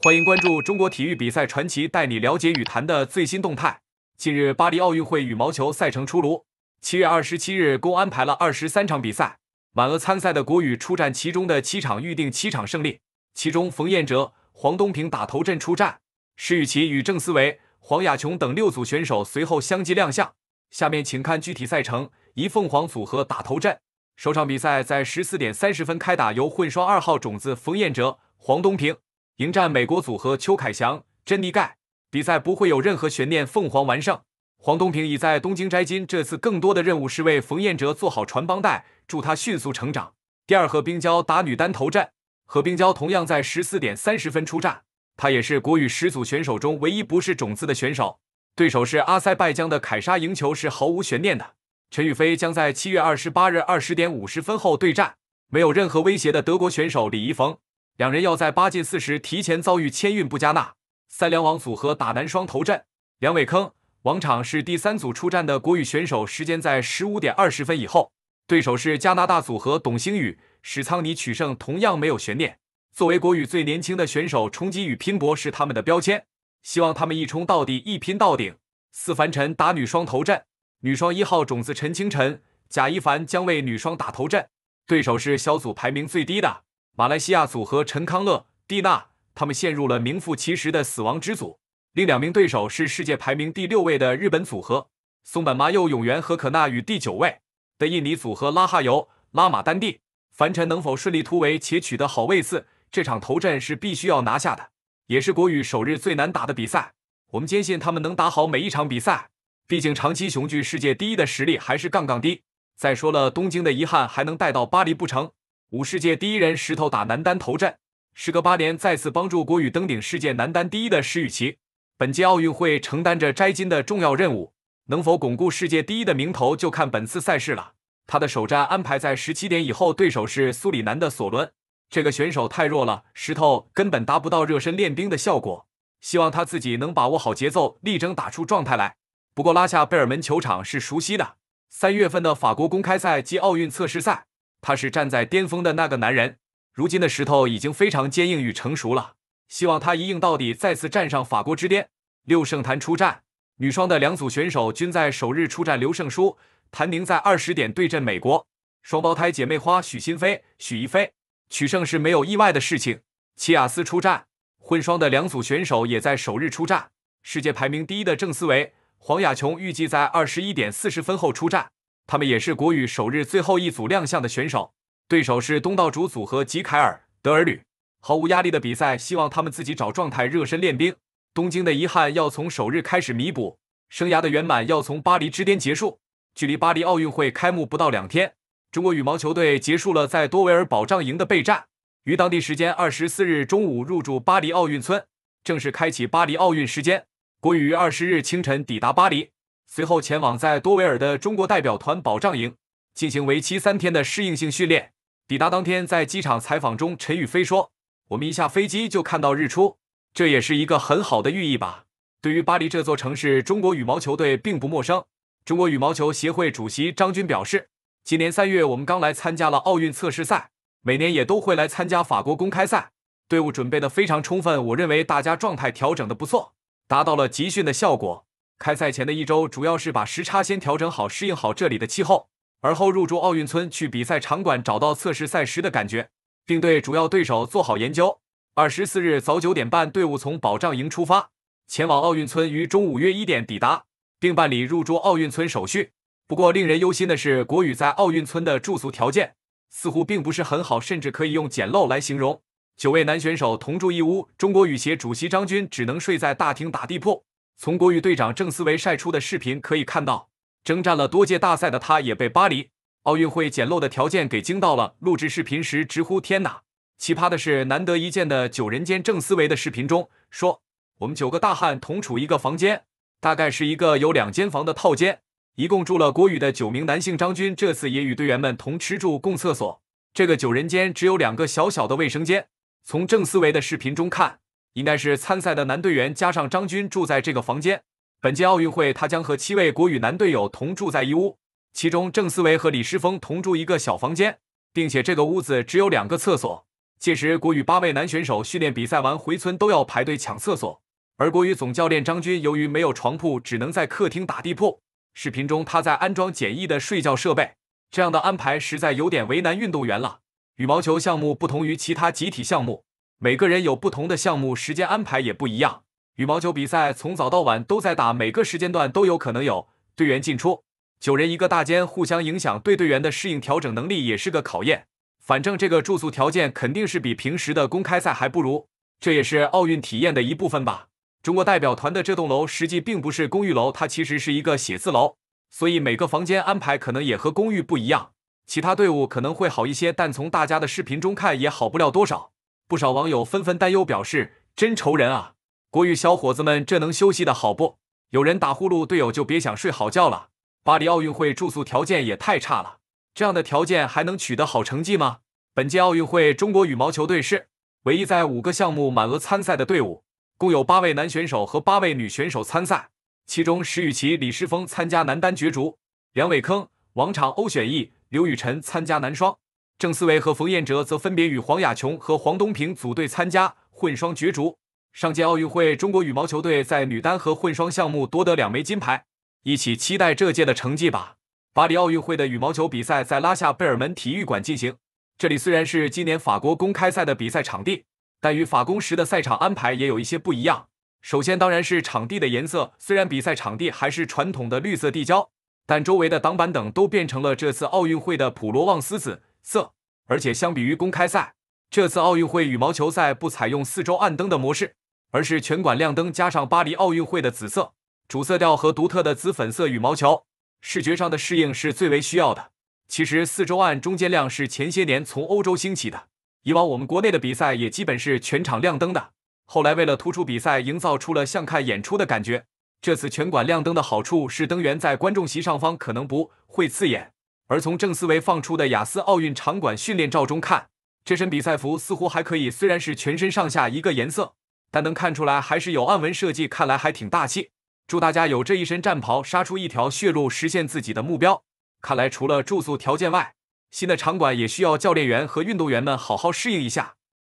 欢迎关注中国体育比赛传奇，带你了解羽坛的最新动态。近日，巴黎奥运会羽毛球赛程出炉，七月二十七日共安排了二十三场比赛。满额参赛的国羽出战其中的七场，预定七场胜利。其中，冯彦哲、黄东萍打头阵出战，石宇奇与郑思维、黄雅琼等六组选手随后相继亮相。下面请看具体赛程：一凤凰组合打头阵，首场比赛在十四点三十分开打，由混双二号种子冯彦哲、黄东平。迎战美国组合邱凯翔、珍妮盖，比赛不会有任何悬念，凤凰完胜。黄东萍已在东京摘金，这次更多的任务是为冯彦哲做好传帮带，助他迅速成长。第二和冰娇打女单头阵，和冰娇同样在十四点三十分出战，她也是国羽十组选手中唯一不是种子的选手，对手是阿塞拜疆的凯莎，赢球是毫无悬念的。陈雨菲将在七月二十八日二十点五十分后对战，没有任何威胁的德国选手李怡逢。两人要在八进四时提前遭遇千运布加纳，三两王组合打男双头阵。梁伟铿王昶是第三组出战的国羽选手，时间在十五点二十分以后，对手是加拿大组合董兴宇史仓尼，取胜同样没有悬念。作为国羽最年轻的选手，冲击与拼搏是他们的标签，希望他们一冲到底，一拼到顶。四凡尘打女双头阵，女双一号种子陈清晨贾一凡将为女双打头阵，对手是小组排名最低的。马来西亚组合陈康乐、蒂娜，他们陷入了名副其实的死亡之组。另两名对手是世界排名第六位的日本组合松本麻佑、永元和可娜与第九位的印尼组合拉哈尤、拉马丹蒂。凡尘能否顺利突围且取得好位次？这场头阵是必须要拿下的，也是国羽首日最难打的比赛。我们坚信他们能打好每一场比赛，毕竟长期雄踞世界第一的实力还是杠杠的。再说了，东京的遗憾还能带到巴黎不成？五世界第一人石头打男单头阵，时隔八年再次帮助国羽登顶世界男单第一的石宇奇，本届奥运会承担着摘金的重要任务，能否巩固世界第一的名头就看本次赛事了。他的首战安排在十七点以后，对手是苏里南的索伦，这个选手太弱了，石头根本达不到热身练兵的效果。希望他自己能把握好节奏，力争打出状态来。不过拉夏贝尔门球场是熟悉的，三月份的法国公开赛及奥运测试赛。他是站在巅峰的那个男人，如今的石头已经非常坚硬与成熟了，希望他一硬到底，再次站上法国之巅。六圣坛出战女双的两组选手均在首日出战，刘胜书、谭宁在二十点对阵美国双胞胎姐妹花许昕飞、许一飞，取胜是没有意外的事情。齐亚斯出战混双的两组选手也在首日出战，世界排名第一的郑思维、黄雅琼预计在二十一点四十分后出战。他们也是国羽首日最后一组亮相的选手，对手是东道主组合吉凯尔德尔吕，毫无压力的比赛，希望他们自己找状态热身练兵。东京的遗憾要从首日开始弥补，生涯的圆满要从巴黎之巅结束。距离巴黎奥运会开幕不到两天，中国羽毛球队结束了在多维尔保障营的备战，于当地时间二十四日中午入住巴黎奥运村，正式开启巴黎奥运时间。国羽于二十日清晨抵达巴黎。随后前往在多维尔的中国代表团保障营，进行为期三天的适应性训练。抵达当天，在机场采访中，陈宇飞说：“我们一下飞机就看到日出，这也是一个很好的寓意吧。”对于巴黎这座城市，中国羽毛球队并不陌生。中国羽毛球协会主席张军表示：“今年三月我们刚来参加了奥运测试赛，每年也都会来参加法国公开赛。队伍准备的非常充分，我认为大家状态调整的不错，达到了集训的效果。”开赛前的一周，主要是把时差先调整好，适应好这里的气候，而后入住奥运村，去比赛场馆找到测试赛时的感觉，并对主要对手做好研究。二十四日早九点半，队伍从保障营出发，前往奥运村，于中午约一点抵达，并办理入住奥运村手续。不过，令人忧心的是，国羽在奥运村的住宿条件似乎并不是很好，甚至可以用简陋来形容。九位男选手同住一屋，中国羽协主席张军只能睡在大厅打地铺。从国羽队长郑思维晒出的视频可以看到，征战了多届大赛的他，也被巴黎奥运会简陋的条件给惊到了。录制视频时直呼“天哪！”奇葩的是，难得一见的九人间郑思维的视频中说：“我们九个大汉同处一个房间，大概是一个有两间房的套间，一共住了国羽的九名男性。”张军这次也与队员们同吃住共厕所。这个九人间只有两个小小的卫生间。从郑思维的视频中看。应该是参赛的男队员加上张军住在这个房间。本届奥运会，他将和七位国羽男队友同住在一屋，其中郑思维和李诗沣同住一个小房间，并且这个屋子只有两个厕所。届时，国羽八位男选手训练、比赛完回村都要排队抢厕所。而国羽总教练张军由于没有床铺，只能在客厅打地铺。视频中，他在安装简易的睡觉设备。这样的安排实在有点为难运动员了。羽毛球项目不同于其他集体项目。每个人有不同的项目，时间安排也不一样。羽毛球比赛从早到晚都在打，每个时间段都有可能有队员进出。九人一个大间，互相影响，对队员的适应调整能力也是个考验。反正这个住宿条件肯定是比平时的公开赛还不如，这也是奥运体验的一部分吧。中国代表团的这栋楼实际并不是公寓楼，它其实是一个写字楼，所以每个房间安排可能也和公寓不一样。其他队伍可能会好一些，但从大家的视频中看也好不了多少。不少网友纷纷担忧表示：“真愁人啊！国羽小伙子们，这能休息的好不？有人打呼噜，队友就别想睡好觉了。”巴黎奥运会住宿条件也太差了，这样的条件还能取得好成绩吗？本届奥运会，中国羽毛球队是唯一在五个项目满额参赛的队伍，共有八位男选手和八位女选手参赛，其中石宇奇、李诗峰参加男单角逐，梁伟铿、王昶、欧选一、刘雨辰参加男双。郑思维和冯彦哲则分别与黄雅琼和黄东萍组队参加混双角逐。上届奥运会，中国羽毛球队在女单和混双项目夺得两枚金牌。一起期待这届的成绩吧！巴黎奥运会的羽毛球比赛在拉夏贝尔门体育馆进行。这里虽然是今年法国公开赛的比赛场地，但与法工时的赛场安排也有一些不一样。首先当然是场地的颜色，虽然比赛场地还是传统的绿色地胶，但周围的挡板等都变成了这次奥运会的普罗旺斯紫。色，而且相比于公开赛，这次奥运会羽毛球赛不采用四周暗灯的模式，而是全馆亮灯加上巴黎奥运会的紫色主色调和独特的紫粉色羽毛球，视觉上的适应是最为需要的。其实四周暗中间亮是前些年从欧洲兴起的，以往我们国内的比赛也基本是全场亮灯的。后来为了突出比赛，营造出了像看演出的感觉。这次全馆亮灯的好处是灯源在观众席上方，可能不会刺眼。而从郑思维放出的雅思奥运场馆训练照中看，这身比赛服似乎还可以。虽然是全身上下一个颜色，但能看出来还是有暗纹设计，看来还挺大气。祝大家有这一身战袍，杀出一条血路，实现自己的目标。看来除了住宿条件外，新的场馆也需要教练员和运动员们好好适应一下。